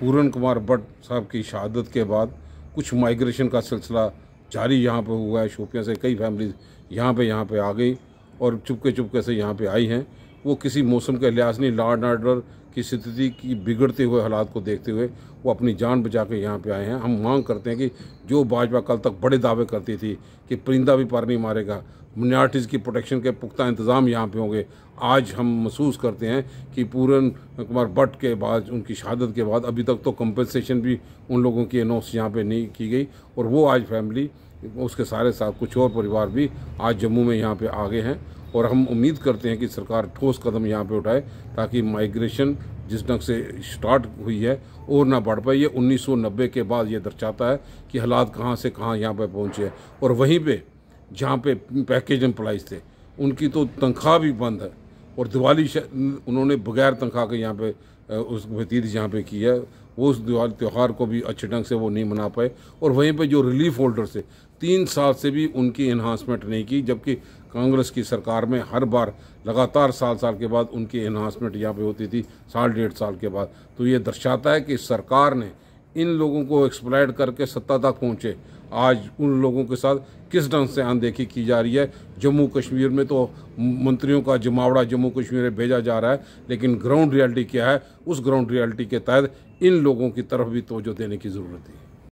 पूरन कुमार भट्ट साहब की शहादत के बाद कुछ माइग्रेशन का सिलसिला जारी यहाँ पर हुआ है शोपियाँ से कई फैमिलीज यहाँ पे यहाँ पे आ गई और चुपके चुपके से यहाँ पे आई हैं वो किसी मौसम के लिहाज नहीं लाड आर्डर की स्थिति की बिगड़ते हुए हालात को देखते हुए वो अपनी जान बचा के यहाँ पे आए हैं हम मांग करते हैं कि जो भाजपा कल तक बड़े दावे करती थी कि परिंदा भी पार नहीं मारेगा मिनार्टीज़ की प्रोटेक्शन के पुख्ता इंतज़ाम यहाँ पे होंगे आज हम महसूस करते हैं कि पूरन कुमार भट्ट के बाद उनकी शहादत के बाद अभी तक तो कंपनसेशन भी उन लोगों की अनाउंस यहाँ पे नहीं की गई और वो आज फैमिली उसके सारे साथ कुछ और परिवार भी आज जम्मू में यहाँ पे आ गए हैं और हम उम्मीद करते हैं कि सरकार ठोस कदम यहाँ पे उठाए ताकि माइग्रेशन जिस ढंग से स्टार्ट हुई है और ना बढ़ पाए ये उन्नीस के बाद ये दर्शाता है कि हालात कहाँ से कहाँ यहाँ पर पहुँचे और वहीं पर जहाँ पे पैकेज एम्प्लाइज थे उनकी तो तनख्वाह भी बंद है और दिवाली उन्होंने बगैर तनख्वाह के यहाँ पे उस बतीत यहाँ पे की है वो उस दिवाली त्यौहार को भी अच्छे ढंग से वो नहीं मना पाए और वहीं पे जो रिलीफ होल्डर्स थे तीन साल से भी उनकी इन्हांसमेंट नहीं की जबकि कांग्रेस की सरकार में हर बार लगातार साल साल के बाद उनकी इन्हांसमेंट यहाँ पर होती थी साल डेढ़ साल के बाद तो ये दर्शाता है कि सरकार ने इन लोगों को एक्सप्लाइड करके सत्ता तक पहुँचे आज उन लोगों के साथ किस ढंग से अनदेखी की जा रही है जम्मू कश्मीर में तो मंत्रियों का जमावड़ा जम्मू कश्मीर में भेजा जा रहा है लेकिन ग्राउंड रियलिटी क्या है उस ग्राउंड रियलिटी के तहत इन लोगों की तरफ भी तोजो देने की ज़रूरत है